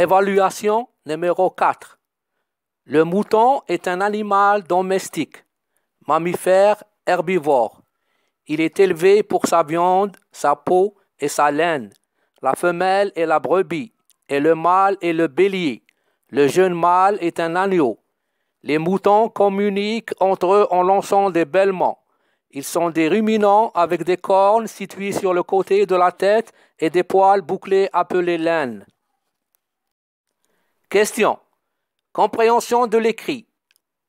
Évaluation numéro 4. Le mouton est un animal domestique, mammifère herbivore. Il est élevé pour sa viande, sa peau et sa laine. La femelle est la brebis, et le mâle est le bélier. Le jeune mâle est un agneau. Les moutons communiquent entre eux en lançant des bêlements. Ils sont des ruminants avec des cornes situées sur le côté de la tête et des poils bouclés appelés laines. Question. Compréhension de l'écrit.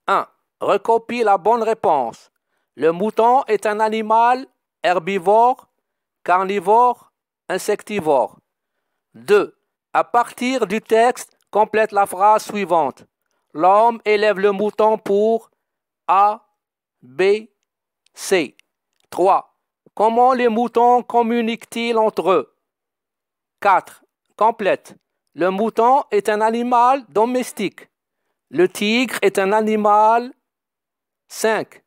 1. Recopie la bonne réponse. Le mouton est un animal herbivore, carnivore, insectivore. 2. À partir du texte, complète la phrase suivante. L'homme élève le mouton pour A, B, C. 3. Comment les moutons communiquent-ils entre eux 4. Complète. Le mouton est un animal domestique. Le tigre est un animal 5.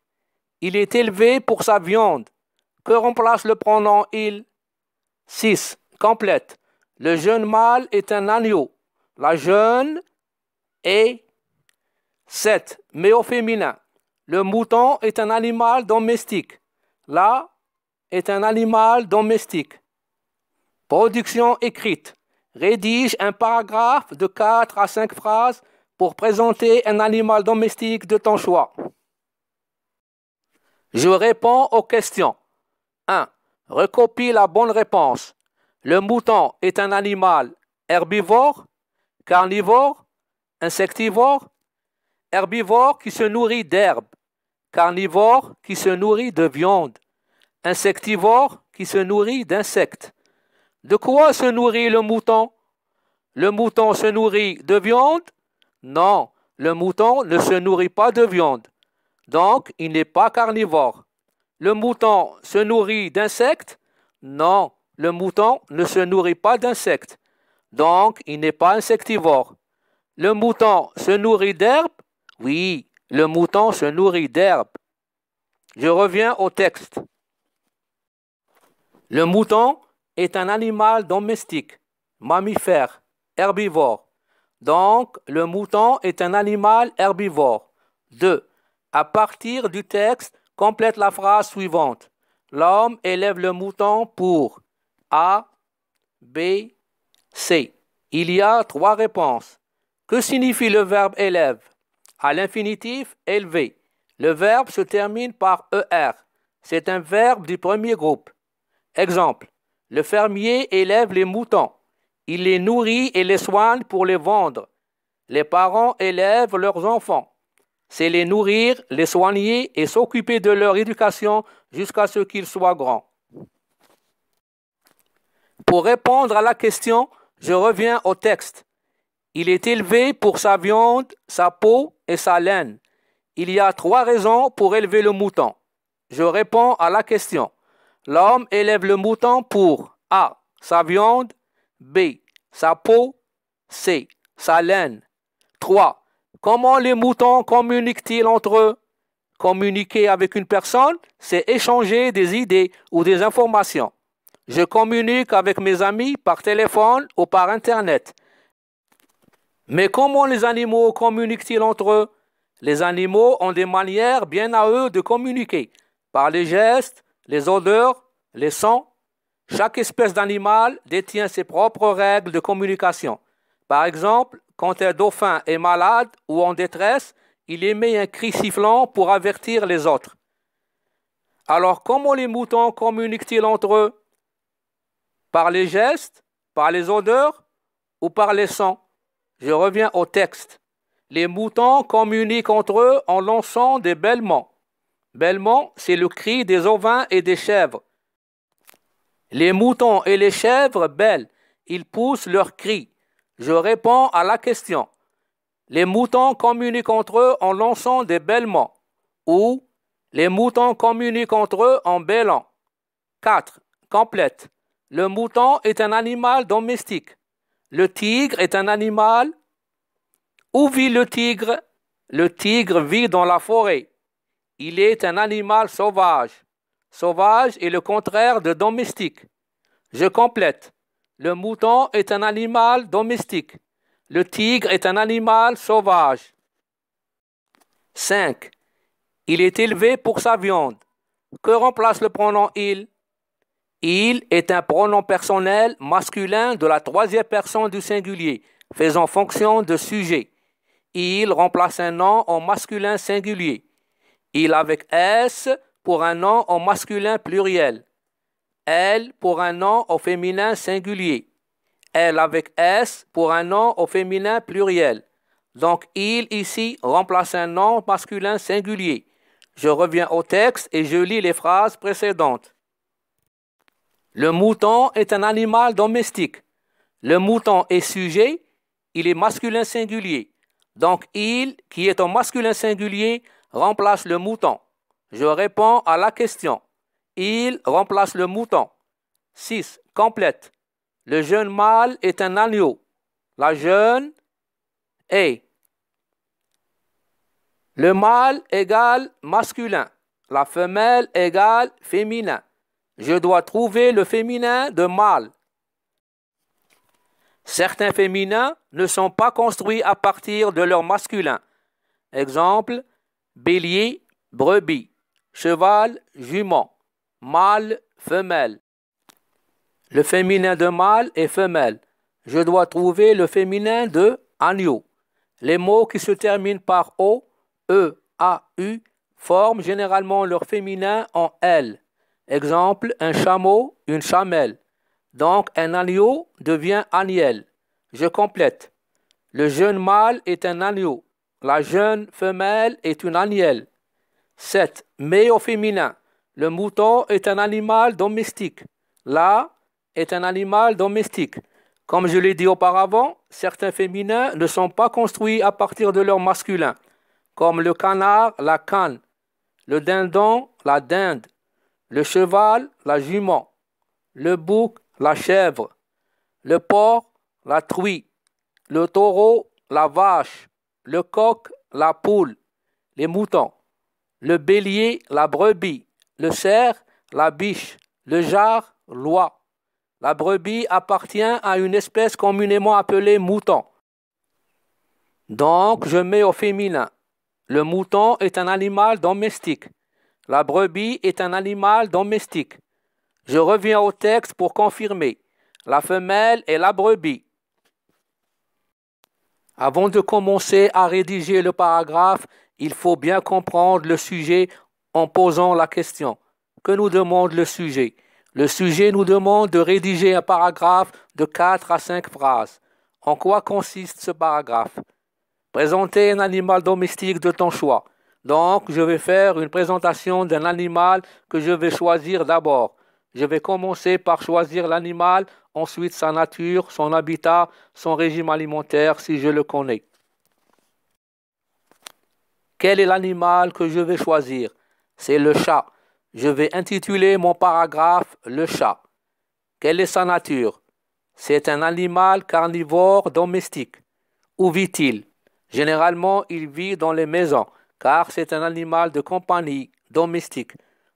Il est élevé pour sa viande. Que remplace le pronom il 6. Complète. Le jeune mâle est un agneau. La jeune est 7. Mais féminin. Le mouton est un animal domestique. La est un animal domestique. Production écrite rédige un paragraphe de 4 à 5 phrases pour présenter un animal domestique de ton choix. Je réponds aux questions. 1. Recopie la bonne réponse. Le mouton est un animal herbivore, carnivore, insectivore, herbivore qui se nourrit d'herbes, carnivore qui se nourrit de viande, insectivore qui se nourrit d'insectes. De quoi se nourrit le mouton Le mouton se nourrit de viande Non, le mouton ne se nourrit pas de viande. Donc, il n'est pas carnivore. Le mouton se nourrit d'insectes Non, le mouton ne se nourrit pas d'insectes. Donc, il n'est pas insectivore. Le mouton se nourrit d'herbe Oui, le mouton se nourrit d'herbe. Je reviens au texte. Le mouton est un animal domestique, mammifère, herbivore. Donc, le mouton est un animal herbivore. 2. À partir du texte, complète la phrase suivante. L'homme élève le mouton pour A, B, C. Il y a trois réponses. Que signifie le verbe élève À l'infinitif, élever. Le verbe se termine par ER. C'est un verbe du premier groupe. Exemple. Le fermier élève les moutons. Il les nourrit et les soigne pour les vendre. Les parents élèvent leurs enfants. C'est les nourrir, les soigner et s'occuper de leur éducation jusqu'à ce qu'ils soient grands. Pour répondre à la question, je reviens au texte. Il est élevé pour sa viande, sa peau et sa laine. Il y a trois raisons pour élever le mouton. Je réponds à la question. L'homme élève le mouton pour A. Sa viande. B. Sa peau. C. Sa laine. 3. Comment les moutons communiquent-ils entre eux Communiquer avec une personne, c'est échanger des idées ou des informations. Je communique avec mes amis par téléphone ou par Internet. Mais comment les animaux communiquent-ils entre eux Les animaux ont des manières bien à eux de communiquer, par les gestes, les odeurs, les sons. Chaque espèce d'animal détient ses propres règles de communication. Par exemple, quand un dauphin est malade ou en détresse, il émet un cri sifflant pour avertir les autres. Alors comment les moutons communiquent-ils entre eux Par les gestes, par les odeurs ou par les sons Je reviens au texte. Les moutons communiquent entre eux en lançant des bêlements. Belmont, c'est le cri des ovins et des chèvres. Les moutons et les chèvres bêlent, ils poussent leur cri. Je réponds à la question. Les moutons communiquent entre eux en lançant des bêlements. Ou les moutons communiquent entre eux en bêlant. 4. Complète. Le mouton est un animal domestique. Le tigre est un animal. Où vit le tigre Le tigre vit dans la forêt. Il est un animal sauvage. Sauvage est le contraire de domestique. Je complète. Le mouton est un animal domestique. Le tigre est un animal sauvage. 5. Il est élevé pour sa viande. Que remplace le pronom il Il est un pronom personnel masculin de la troisième personne du singulier, faisant fonction de sujet. Il remplace un nom en masculin singulier. Il avec S pour un nom au masculin pluriel. Elle pour un nom au féminin singulier. Elle avec S pour un nom au féminin pluriel. Donc il ici remplace un nom masculin singulier. Je reviens au texte et je lis les phrases précédentes. Le mouton est un animal domestique. Le mouton est sujet, il est masculin singulier. Donc il, qui est au masculin singulier, remplace le mouton. Je réponds à la question. Il remplace le mouton. 6. Complète. Le jeune mâle est un agneau. La jeune est. Le mâle égale masculin. La femelle égale féminin. Je dois trouver le féminin de mâle. Certains féminins ne sont pas construits à partir de leur masculin. Exemple, bélier, brebis, cheval, jument, mâle, femelle. Le féminin de mâle est femelle. Je dois trouver le féminin de agneau. Les mots qui se terminent par O, E, A, U forment généralement leur féminin en L. Exemple, un chameau, une chamelle. Donc un agneau devient aniel. Je complète. Le jeune mâle est un agneau. La jeune femelle est une agnelle. 7. Mais au féminin, le mouton est un animal domestique. La est un animal domestique. Comme je l'ai dit auparavant, certains féminins ne sont pas construits à partir de leur masculin, comme le canard, la canne, le dindon, la dinde, le cheval, la jument, le bouc, la chèvre, le porc, la truie, le taureau, la vache, le coq, la poule, les moutons, le bélier, la brebis, le cerf, la biche, le jar, l'oie. La brebis appartient à une espèce communément appelée mouton. Donc, je mets au féminin. Le mouton est un animal domestique. La brebis est un animal domestique. Je reviens au texte pour confirmer. La femelle est la brebis. Avant de commencer à rédiger le paragraphe, il faut bien comprendre le sujet en posant la question. Que nous demande le sujet Le sujet nous demande de rédiger un paragraphe de 4 à 5 phrases. En quoi consiste ce paragraphe Présenter un animal domestique de ton choix. Donc, je vais faire une présentation d'un animal que je vais choisir d'abord. Je vais commencer par choisir l'animal ensuite sa nature, son habitat, son régime alimentaire si je le connais. Quel est l'animal que je vais choisir C'est le chat. Je vais intituler mon paragraphe Le chat. Quelle est sa nature C'est un animal carnivore domestique. Où vit-il Généralement, il vit dans les maisons, car c'est un animal de compagnie domestique.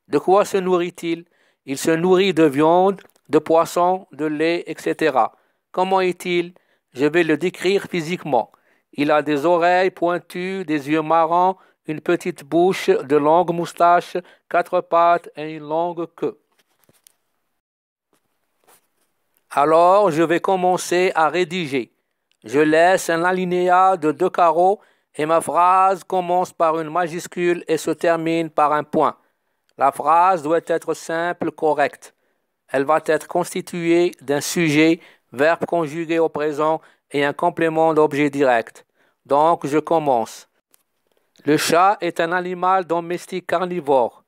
De quoi se nourrit-il Il se nourrit de viande, de poisson, de lait, etc. Comment est-il Je vais le décrire physiquement. Il a des oreilles pointues, des yeux marrons, une petite bouche, de longues moustaches, quatre pattes et une longue queue. Alors je vais commencer à rédiger. Je laisse un alinéa de deux carreaux et ma phrase commence par une majuscule et se termine par un point. La phrase doit être simple, correcte. Elle va être constituée d'un sujet, verbe conjugué au présent et un complément d'objet direct. Donc, je commence. Le chat est un animal domestique carnivore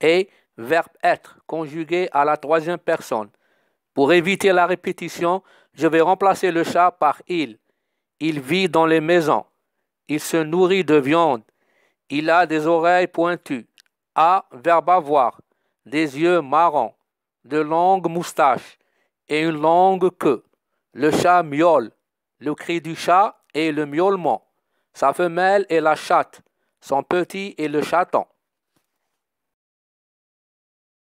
et verbe être conjugué à la troisième personne. Pour éviter la répétition, je vais remplacer le chat par il. Il vit dans les maisons. Il se nourrit de viande. Il a des oreilles pointues. A, verbe avoir. Des yeux marrons de longues moustaches et une longue queue. Le chat miaule. Le cri du chat est le miaulement. Sa femelle est la chatte. Son petit est le chaton.